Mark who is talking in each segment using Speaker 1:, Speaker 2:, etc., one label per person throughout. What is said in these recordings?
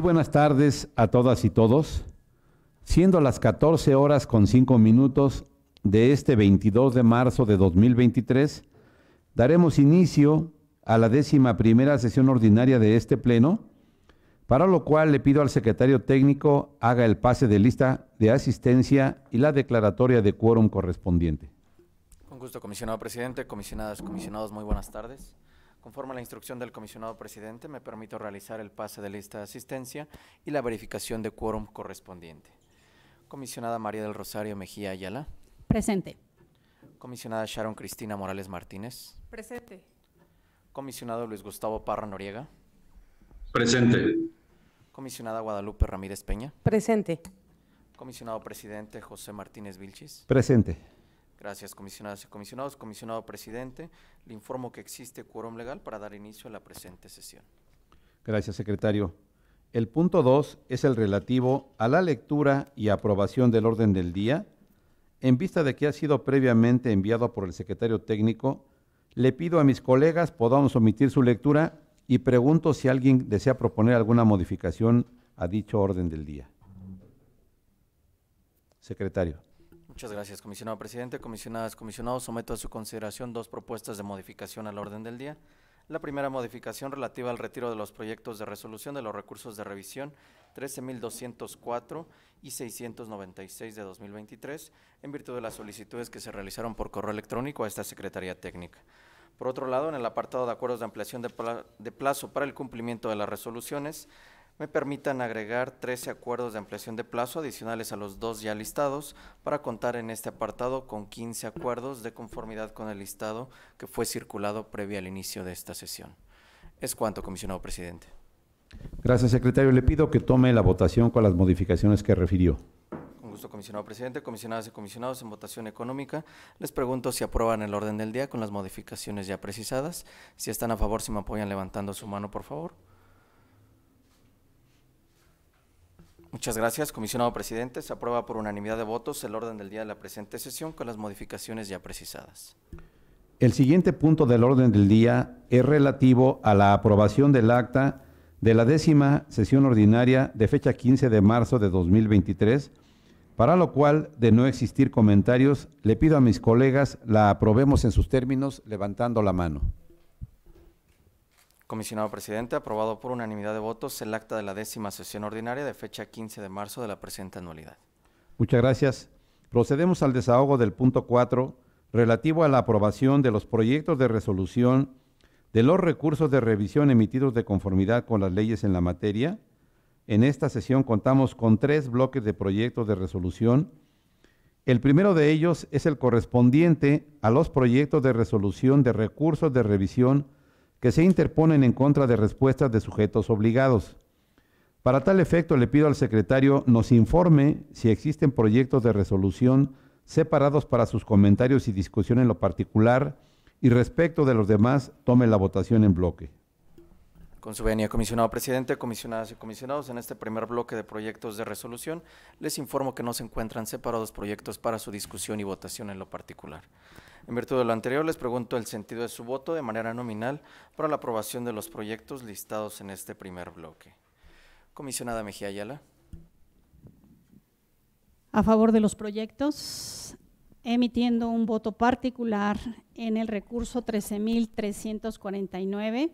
Speaker 1: Muy buenas tardes a todas y todos. Siendo las 14 horas con 5 minutos de este 22 de marzo de 2023, daremos inicio a la décima primera sesión ordinaria de este pleno, para lo cual le pido al secretario técnico haga el pase de lista de asistencia y la declaratoria de quórum correspondiente.
Speaker 2: Con gusto, comisionado presidente, comisionadas, comisionados, muy buenas tardes. Conforme a la instrucción del comisionado presidente, me permito realizar el pase de lista de asistencia y la verificación de quórum correspondiente. Comisionada María del Rosario Mejía Ayala. Presente. Comisionada Sharon Cristina Morales Martínez. Presente. Comisionado Luis Gustavo Parra Noriega. Presente. Comisionada Guadalupe Ramírez Peña. Presente. Comisionado presidente José Martínez Vilchis. Presente. Gracias, comisionadas y comisionados. Comisionado presidente, le informo que existe quórum legal para dar inicio a la presente sesión.
Speaker 1: Gracias, secretario. El punto 2 es el relativo a la lectura y aprobación del orden del día. En vista de que ha sido previamente enviado por el secretario técnico, le pido a mis colegas podamos omitir su lectura y pregunto si alguien desea proponer alguna modificación a dicho orden del día. Secretario.
Speaker 2: Muchas gracias, comisionado presidente. Comisionadas, comisionados, someto a su consideración dos propuestas de modificación al orden del día. La primera modificación relativa al retiro de los proyectos de resolución de los recursos de revisión 13.204 y 696 de 2023, en virtud de las solicitudes que se realizaron por correo electrónico a esta Secretaría Técnica. Por otro lado, en el apartado de acuerdos de ampliación de plazo para el cumplimiento de las resoluciones, me permitan agregar 13 acuerdos de ampliación de plazo adicionales a los dos ya listados para contar en este apartado con 15 acuerdos de conformidad con el listado que fue circulado previo al inicio de esta sesión. Es cuanto, comisionado presidente.
Speaker 1: Gracias, secretario. Le pido que tome la votación con las modificaciones que refirió.
Speaker 2: Con gusto, comisionado presidente, comisionadas y comisionados en votación económica. Les pregunto si aprueban el orden del día con las modificaciones ya precisadas. Si están a favor, si me apoyan levantando su mano, por favor. Muchas gracias, comisionado presidente. Se aprueba por unanimidad de votos el orden del día de la presente sesión con las modificaciones ya precisadas.
Speaker 1: El siguiente punto del orden del día es relativo a la aprobación del acta de la décima sesión ordinaria de fecha 15 de marzo de 2023, para lo cual, de no existir comentarios, le pido a mis colegas la aprobemos en sus términos levantando la mano.
Speaker 2: Comisionado Presidente, aprobado por unanimidad de votos el acta de la décima sesión ordinaria de fecha 15 de marzo de la presente anualidad.
Speaker 1: Muchas gracias. Procedemos al desahogo del punto 4 relativo a la aprobación de los proyectos de resolución de los recursos de revisión emitidos de conformidad con las leyes en la materia. En esta sesión contamos con tres bloques de proyectos de resolución. El primero de ellos es el correspondiente a los proyectos de resolución de recursos de revisión que se interponen en contra de respuestas de sujetos obligados. Para tal efecto, le pido al secretario nos informe si existen proyectos de resolución separados para sus comentarios y discusión en lo particular y respecto de los demás, tome la votación en bloque.
Speaker 2: Con su venia, comisionado presidente, comisionadas y comisionados, en este primer bloque de proyectos de resolución les informo que no se encuentran separados proyectos para su discusión y votación en lo particular. En virtud de lo anterior, les pregunto el sentido de su voto de manera nominal para la aprobación de los proyectos listados en este primer bloque. Comisionada Mejía Ayala.
Speaker 3: A favor de los proyectos, emitiendo un voto particular en el recurso 13.349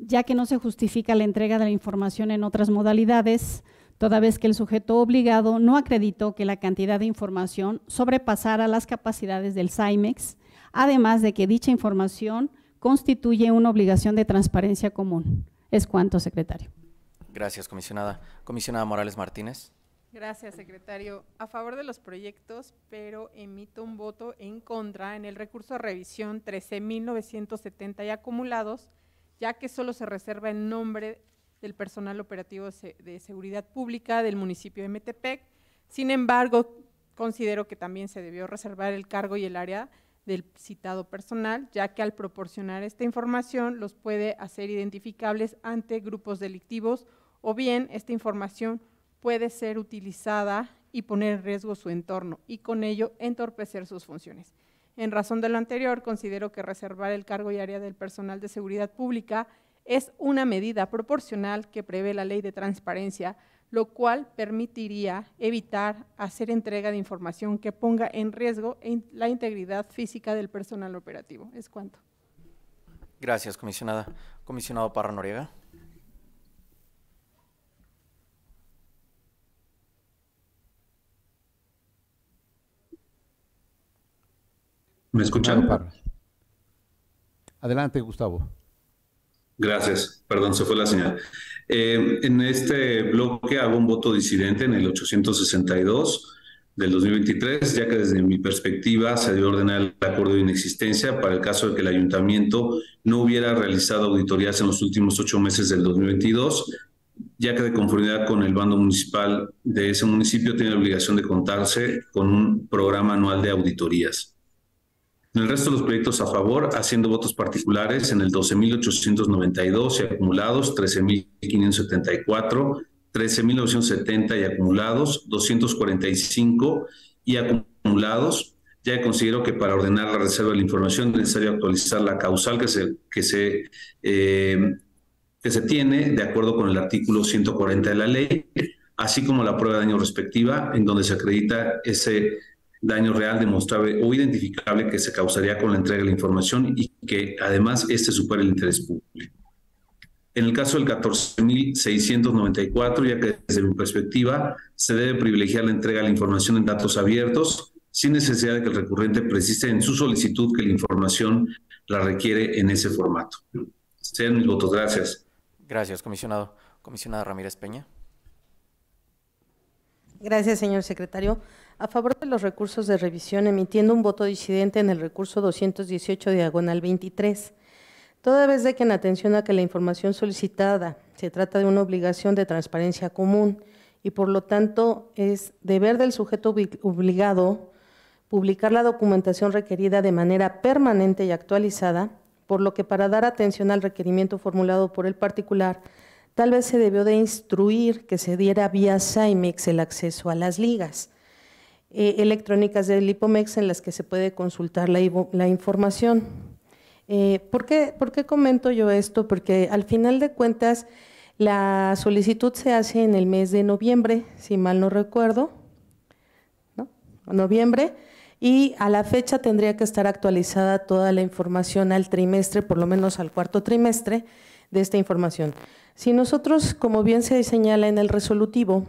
Speaker 3: ya que no se justifica la entrega de la información en otras modalidades, toda vez que el sujeto obligado no acreditó que la cantidad de información sobrepasara las capacidades del CIMEX, además de que dicha información constituye una obligación de transparencia común. Es cuanto, secretario.
Speaker 2: Gracias, comisionada. Comisionada Morales Martínez.
Speaker 3: Gracias, secretario. A favor de los proyectos, pero emito un voto en contra en el recurso de revisión 13.970 y acumulados ya que solo se reserva en nombre del personal operativo de seguridad pública del municipio de Metepec. Sin embargo, considero que también se debió reservar el cargo y el área del citado personal, ya que al proporcionar esta información los puede hacer identificables ante grupos delictivos o bien esta información puede ser utilizada y poner en riesgo su entorno y con ello entorpecer sus funciones. En razón de lo anterior, considero que reservar el cargo y área del personal de seguridad pública es una medida proporcional que prevé la ley de transparencia, lo cual permitiría evitar hacer entrega de información que ponga en riesgo la integridad física del personal operativo. Es cuanto.
Speaker 2: Gracias, comisionada. Comisionado Parra Noriega.
Speaker 4: ¿Me
Speaker 1: Adelante, Gustavo.
Speaker 4: Gracias, perdón, se fue la señal. Eh, en este bloque hago un voto disidente en el 862 del 2023, ya que desde mi perspectiva se debe ordenar el acuerdo de inexistencia para el caso de que el ayuntamiento no hubiera realizado auditorías en los últimos ocho meses del 2022, ya que de conformidad con el bando municipal de ese municipio tiene la obligación de contarse con un programa anual de auditorías. En el resto de los proyectos a favor, haciendo votos particulares en el 12.892 y acumulados, 13.574, 13.970 y acumulados, 245 y acumulados. Ya considero que para ordenar la reserva de la información es necesario actualizar la causal que se, que se, eh, que se tiene de acuerdo con el artículo 140 de la ley, así como la prueba de daño respectiva, en donde se acredita ese daño real demostrable o identificable que se causaría con la entrega de la información y que además este supere el interés público. En el caso del 14.694, ya que desde mi perspectiva se debe privilegiar la entrega de la información en datos abiertos, sin necesidad de que el recurrente persiste en su solicitud que la información la requiere en ese formato. Sean mis votos. Gracias.
Speaker 2: Gracias, comisionado. Comisionada Ramírez Peña.
Speaker 5: Gracias, señor secretario a favor de los recursos de revisión emitiendo un voto disidente en el recurso 218 diagonal 23. Toda vez de que en atención a que la información solicitada se trata de una obligación de transparencia común y por lo tanto es deber del sujeto obligado publicar la documentación requerida de manera permanente y actualizada, por lo que para dar atención al requerimiento formulado por el particular, tal vez se debió de instruir que se diera vía SAIMEX el acceso a las ligas. Eh, electrónicas del Lipomex en las que se puede consultar la, información. Eh, ¿por, qué, comento yo esto? Porque al final de cuentas, la solicitud se hace en el mes de noviembre, si mal no recuerdo, Noviembre, y a la fecha tendría que estar actualizada toda la información al trimestre, por lo menos al cuarto trimestre de esta información. Si nosotros, como bien se señala en el resolutivo,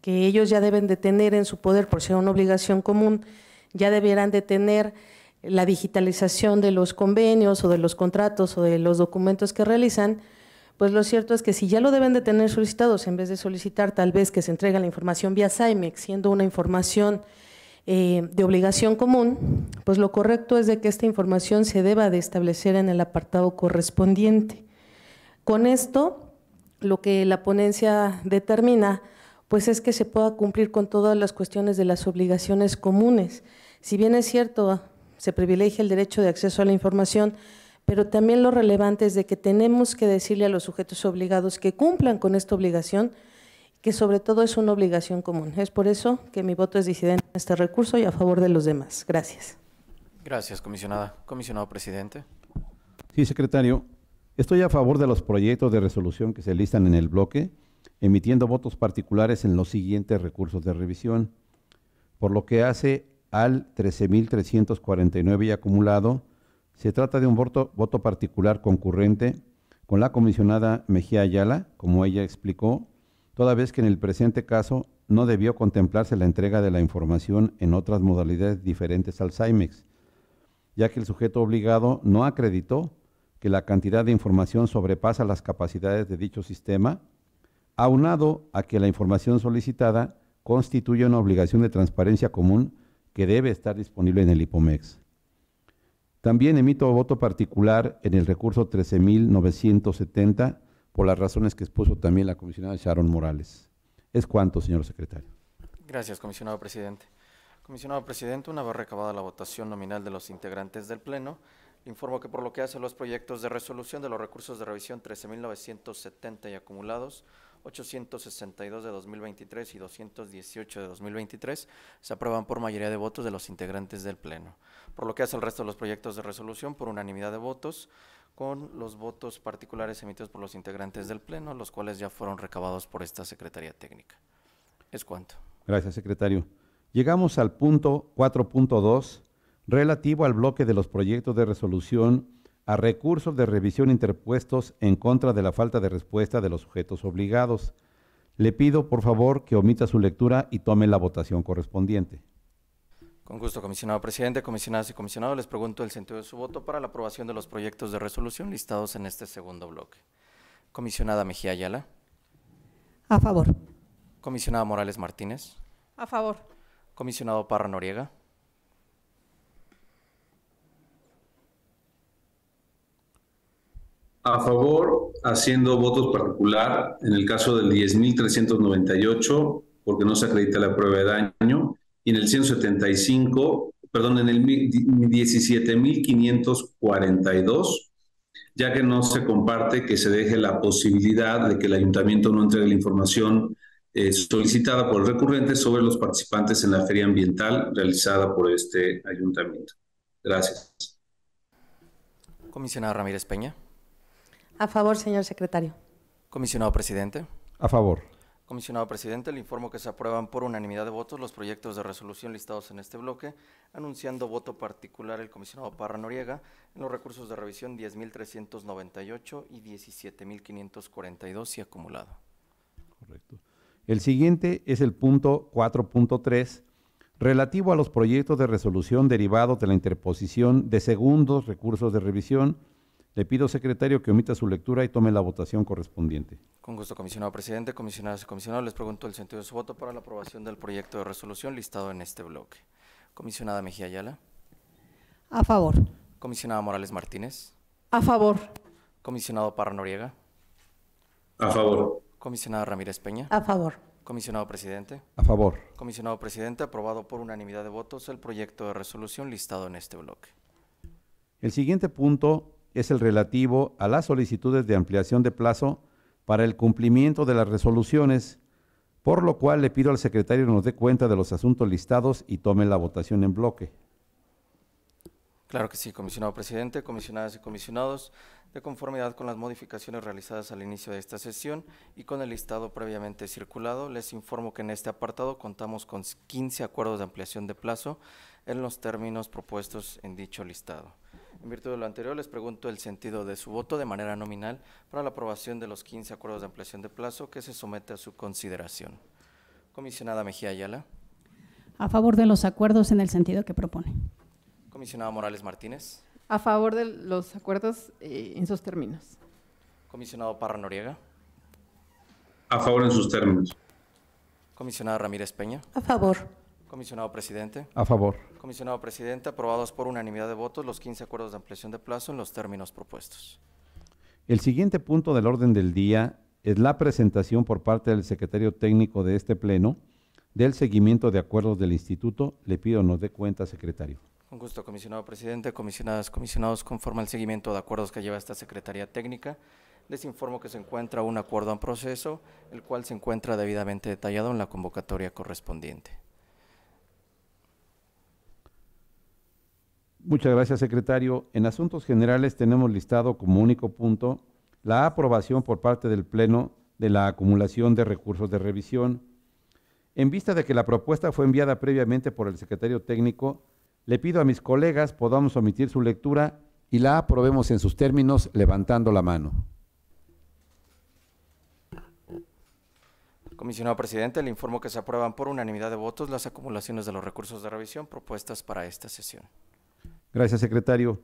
Speaker 5: que ellos ya deben de tener en su poder, por ser una obligación común, ya deberán de tener la digitalización de los convenios o de los contratos o de los documentos que realizan, pues lo cierto es que si ya lo deben de tener solicitados, en vez de solicitar tal vez que se entregue la información vía SAIMEX, siendo una información eh, de obligación común, pues lo correcto es de que esta información se deba de establecer en el apartado correspondiente. Con esto, lo que la ponencia determina pues es que se pueda cumplir con todas las cuestiones de las obligaciones comunes. Si bien es cierto, ah, se privilegia el derecho de acceso a la información, pero también lo relevante es de que tenemos que decirle a los sujetos obligados que cumplan con esta obligación, que sobre todo es una obligación común. Es por eso que mi voto es disidente en este recurso y a favor de los demás. Gracias.
Speaker 2: Gracias, comisionada. Comisionado presidente.
Speaker 1: Sí, secretario. Estoy a favor de los proyectos de resolución que se listan en el bloque emitiendo votos particulares en los siguientes recursos de revisión, por lo que hace al 13.349 y acumulado, se trata de un voto, particular concurrente con la comisionada Mejía Ayala, como ella explicó, toda vez que en el presente caso no debió contemplarse la entrega de la información en otras modalidades diferentes al CIMEX, ya que el sujeto obligado no acreditó que la cantidad de información sobrepasa las capacidades de dicho sistema aunado a que la información solicitada constituye una obligación de transparencia común que debe estar disponible en el IPOMEX. También emito voto particular en el recurso 13.970 por las razones que expuso también la comisionada Sharon Morales. Es cuanto, señor secretario.
Speaker 2: Gracias, comisionado presidente. Comisionado presidente, una vez recabada la votación nominal de los integrantes del Pleno, le informo que por lo que hace a los proyectos de resolución de los recursos de revisión 13.970 y acumulados, 862 de 2023 y 218 de 2023 se aprueban por mayoría de votos de los integrantes del Pleno, por lo que hace el resto de los proyectos de resolución por unanimidad de votos con los votos particulares emitidos por los integrantes del Pleno, los cuales ya fueron recabados por esta Secretaría Técnica. Es cuanto.
Speaker 1: Gracias, secretario. Llegamos al punto 4.2 relativo al bloque de los proyectos de resolución a recursos de revisión interpuestos en contra de la falta de respuesta de los sujetos obligados. Le pido, por favor, que omita su lectura y tome la votación correspondiente.
Speaker 2: Con gusto, comisionado presidente, comisionadas y comisionados, les pregunto el sentido de su voto para la aprobación de los proyectos de resolución listados en este segundo bloque. Comisionada Mejía Ayala. A favor. Comisionada Morales Martínez. A favor. Comisionado Parra Noriega.
Speaker 4: a favor haciendo votos particular, en el caso del 10.398, porque no se acredita la prueba de daño, y en el 175, perdón, en el 17.542, ya que no se comparte que se deje la posibilidad de que el ayuntamiento no entregue la información eh, solicitada por el recurrente sobre los participantes en la feria ambiental realizada por este ayuntamiento. Gracias.
Speaker 2: Comisionado Ramírez Peña. A favor, señor secretario. Comisionado presidente. A favor. Comisionado presidente, le informo que se aprueban por unanimidad de votos los proyectos de resolución listados en este bloque, anunciando voto particular el comisionado Parra Noriega en los recursos de revisión 10.398 y 17.542 y acumulado.
Speaker 1: Correcto. El siguiente es el punto 4.3 relativo a los proyectos de resolución derivados de la interposición de segundos recursos de revisión le pido, secretario, que omita su lectura y tome la votación correspondiente.
Speaker 2: Con gusto, comisionado presidente, comisionadas y comisionados, les pregunto el sentido de su voto para la aprobación del proyecto de resolución listado en este bloque. Comisionada Mejía Ayala. A favor. Comisionada Morales Martínez. A favor. Comisionado Parra Noriega. A favor. Comisionada Ramírez Peña. A favor. Comisionado presidente. A favor. Comisionado presidente, aprobado por unanimidad de votos el proyecto de resolución listado en este bloque.
Speaker 1: El siguiente punto es el relativo a las solicitudes de ampliación de plazo para el cumplimiento de las resoluciones, por lo cual le pido al secretario nos dé cuenta de los asuntos listados y tome la votación en bloque.
Speaker 2: Claro que sí, comisionado presidente, comisionadas y comisionados, de conformidad con las modificaciones realizadas al inicio de esta sesión y con el listado previamente circulado, les informo que en este apartado contamos con 15 acuerdos de ampliación de plazo en los términos propuestos en dicho listado. En virtud de lo anterior, les pregunto el sentido de su voto de manera nominal para la aprobación de los 15 acuerdos de ampliación de plazo que se somete a su consideración. Comisionada Mejía Ayala.
Speaker 3: A favor de los acuerdos en el sentido que propone.
Speaker 2: Comisionada Morales Martínez. A favor de los acuerdos eh, en sus términos. Comisionado Parra Noriega. A favor en sus términos. Comisionada Ramírez Peña. A favor. Comisionado presidente. A favor. Comisionado presidente, aprobados por unanimidad de votos los 15 acuerdos de ampliación de plazo en los términos propuestos.
Speaker 1: El siguiente punto del orden del día es la presentación por parte del secretario técnico de este pleno del seguimiento de acuerdos del instituto. Le pido nos dé cuenta, secretario.
Speaker 2: Con gusto, comisionado presidente, comisionadas, comisionados, conforme al seguimiento de acuerdos que lleva esta Secretaría Técnica, les informo que se encuentra un acuerdo en proceso, el cual se encuentra debidamente detallado en la convocatoria correspondiente.
Speaker 1: Muchas gracias, secretario. En asuntos generales tenemos listado como único punto la aprobación por parte del Pleno de la acumulación de recursos de revisión. En vista de que la propuesta fue enviada previamente por el secretario técnico, le pido a mis colegas podamos omitir su lectura y la aprobemos en sus términos levantando la mano.
Speaker 2: Comisionado presidente, le informo que se aprueban por unanimidad de votos las acumulaciones de los recursos de revisión propuestas para esta sesión.
Speaker 1: Gracias, secretario.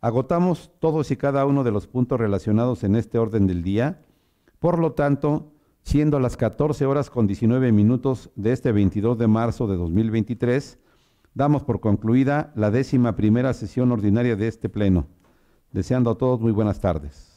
Speaker 1: Agotamos todos y cada uno de los puntos relacionados en este orden del día. Por lo tanto, siendo las 14 horas con 19 minutos de este 22 de marzo de 2023, damos por concluida la décima primera sesión ordinaria de este Pleno. Deseando a todos muy buenas tardes.